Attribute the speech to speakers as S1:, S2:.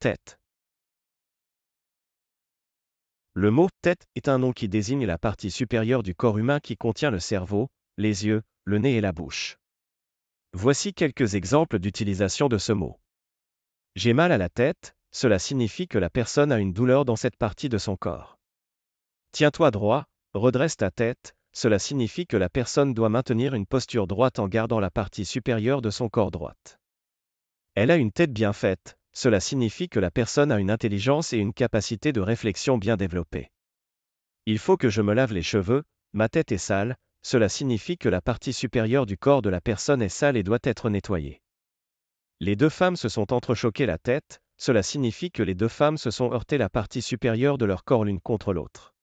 S1: Tête. Le mot
S2: tête est un nom qui désigne la partie supérieure du corps humain qui contient le cerveau, les yeux, le nez et la bouche. Voici quelques exemples d'utilisation de ce mot. J'ai mal à la tête, cela signifie que la personne a une douleur dans cette partie de son corps. Tiens-toi droit, redresse ta tête, cela signifie que la personne doit maintenir une posture droite en gardant la partie supérieure de son corps droite. Elle a une tête bien faite, cela signifie que la personne a une intelligence et une capacité de réflexion bien développées. Il faut que je me lave les cheveux, ma tête est sale, cela signifie que la partie supérieure du corps de la personne est sale et doit être nettoyée. Les deux femmes se sont entrechoquées la tête, cela signifie que les deux femmes se sont heurtées la partie supérieure de leur corps l'une contre l'autre.